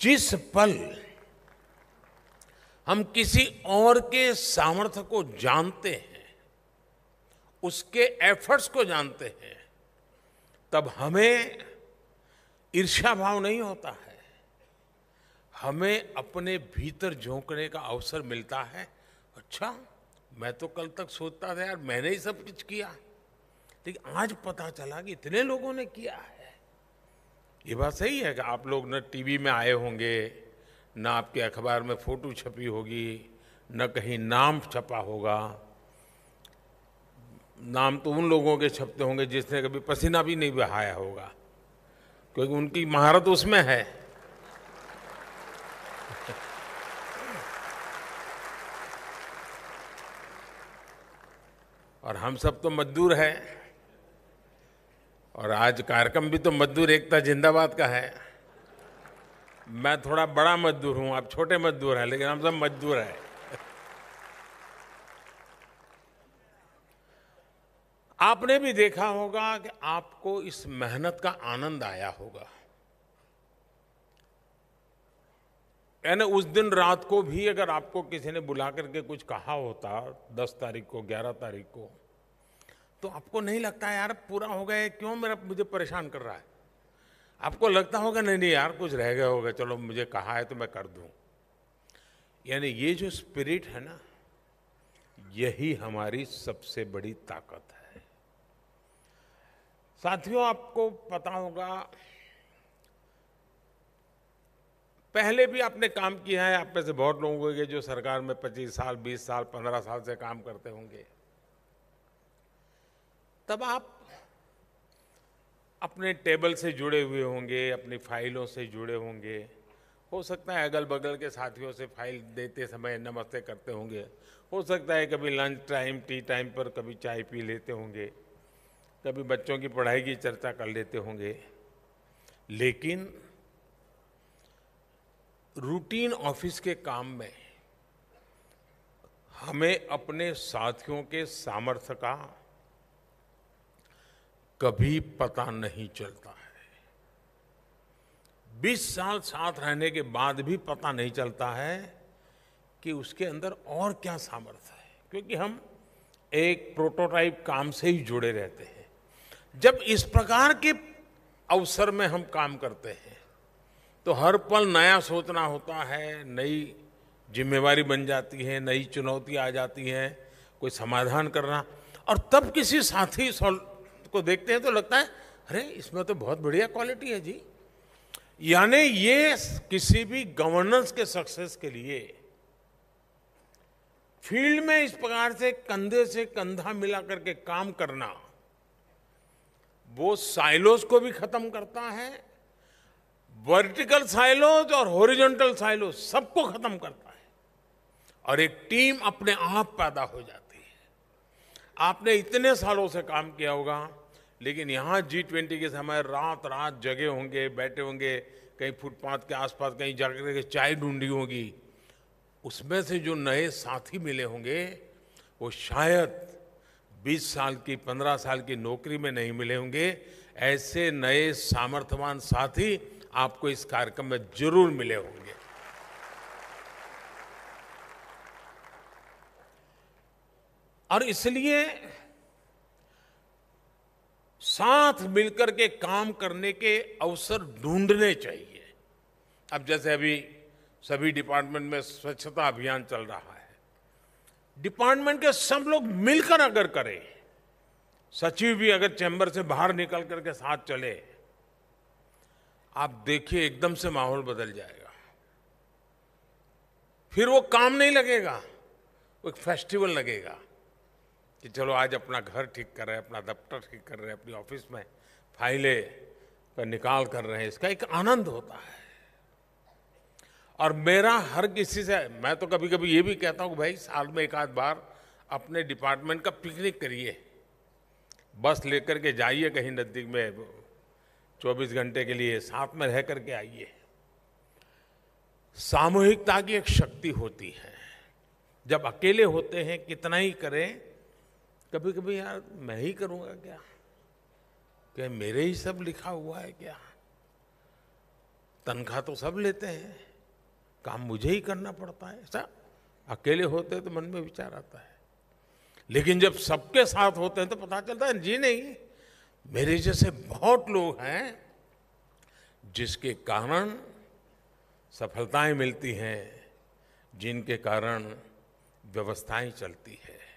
जिस पल हम किसी और के सामर्थ्य को जानते हैं उसके एफर्ट्स को जानते हैं तब हमें ईर्ष्या भाव नहीं होता है हमें अपने भीतर झोंकने का अवसर मिलता है अच्छा मैं तो कल तक सोचता था यार मैंने ही सब कुछ किया लेकिन आज पता चला कि इतने लोगों ने किया है ये बात सही है कि आप लोग न टीवी में आए होंगे न आपके अखबार में फ़ोटो छपी होगी न कहीं नाम छपा होगा नाम तो उन लोगों के छपते होंगे जिसने कभी पसीना भी नहीं बहाया होगा क्योंकि उनकी महारत उसमें है और हम सब तो मजदूर हैं और आज कार्यक्रम भी तो मजदूर एकता जिंदाबाद का है मैं थोड़ा बड़ा मजदूर हूं आप छोटे मजदूर हैं लेकिन हम सब मजदूर हैं आपने भी देखा होगा कि आपको इस मेहनत का आनंद आया होगा यानी उस दिन रात को भी अगर आपको किसी ने बुला करके कुछ कहा होता दस तारीख को ग्यारह तारीख को तो आपको नहीं लगता यार पूरा हो गया क्यों मेरा मुझे परेशान कर रहा है आपको लगता होगा नहीं नहीं यार कुछ रह गया होगा चलो मुझे कहा है तो मैं कर दू यानी ये जो स्पिरिट है ना यही हमारी सबसे बड़ी ताकत है साथियों आपको पता होगा पहले भी आपने काम किया है आप में से बहुत लोग होंगे जो सरकार में 25 साल 20 साल 15 साल से काम करते होंगे तब आप अपने टेबल से जुड़े हुए होंगे अपनी फाइलों से जुड़े होंगे हो सकता है अगल बगल के साथियों से फाइल देते समय नमस्ते करते होंगे हो सकता है कभी लंच टाइम टी टाइम पर कभी चाय पी लेते होंगे कभी बच्चों की पढ़ाई की चर्चा कर लेते होंगे लेकिन रूटीन ऑफिस के काम में हमें अपने साथियों के सामर्थ्य का कभी पता नहीं चलता है 20 साल साथ रहने के बाद भी पता नहीं चलता है कि उसके अंदर और क्या सामर्थ्य है क्योंकि हम एक प्रोटोटाइप काम से ही जुड़े रहते हैं जब इस प्रकार के अवसर में हम काम करते हैं तो हर पल नया सोचना होता है नई जिम्मेवारी बन जाती है नई चुनौती आ जाती है कोई समाधान करना और तब किसी साथी को देखते हैं तो लगता है अरे इसमें तो बहुत बढ़िया क्वालिटी है जी यानी ये किसी भी गवर्नेंस के सक्सेस के लिए फील्ड में इस प्रकार से कंधे से कंधा मिलाकर के काम करना वो साइलोज को भी खत्म करता है वर्टिकल साइलोज और होरिजेंटल साइलोज सबको खत्म करता है और एक टीम अपने आप पैदा हो जाती है आपने इतने सालों से काम किया होगा लेकिन यहाँ जी ट्वेंटी के समय रात रात जगे होंगे बैठे होंगे कहीं फुटपाथ के आसपास कहीं जाकर के चाय ढूंढी होगी उसमें से जो नए साथी मिले होंगे वो शायद 20 साल की 15 साल की नौकरी में नहीं मिले होंगे ऐसे नए सामर्थ्यवान साथी आपको इस कार्यक्रम में जरूर मिले होंगे और इसलिए साथ मिलकर के काम करने के अवसर ढूंढने चाहिए अब जैसे अभी सभी डिपार्टमेंट में स्वच्छता अभियान चल रहा है डिपार्टमेंट के सब लोग मिलकर अगर करें सचिव भी अगर चैम्बर से बाहर निकल करके साथ चले आप देखिए एकदम से माहौल बदल जाएगा फिर वो काम नहीं लगेगा वो एक फेस्टिवल लगेगा कि चलो आज अपना घर ठीक कर रहे हैं अपना दफ्तर ठीक कर रहे हैं अपनी ऑफिस में फाइलें का निकाल कर रहे हैं इसका एक आनंद होता है और मेरा हर किसी से मैं तो कभी कभी ये भी कहता हूँ कि भाई साल में एक आध बार अपने डिपार्टमेंट का पिकनिक करिए बस लेकर के जाइए कहीं नज़दीक में 24 घंटे के लिए साथ में रह करके आइए सामूहिकता की एक शक्ति होती है जब अकेले होते हैं कितना ही करें कभी कभी यार मैं ही करूँगा क्या क्या मेरे ही सब लिखा हुआ है क्या तनख्वाह तो सब लेते हैं काम मुझे ही करना पड़ता है ऐसा अकेले होते हैं तो मन में विचार आता है लेकिन जब सबके साथ होते हैं तो पता चलता है जी नहीं मेरे जैसे बहुत लोग हैं जिसके कारण सफलताएं मिलती हैं जिनके कारण व्यवस्थाएं चलती है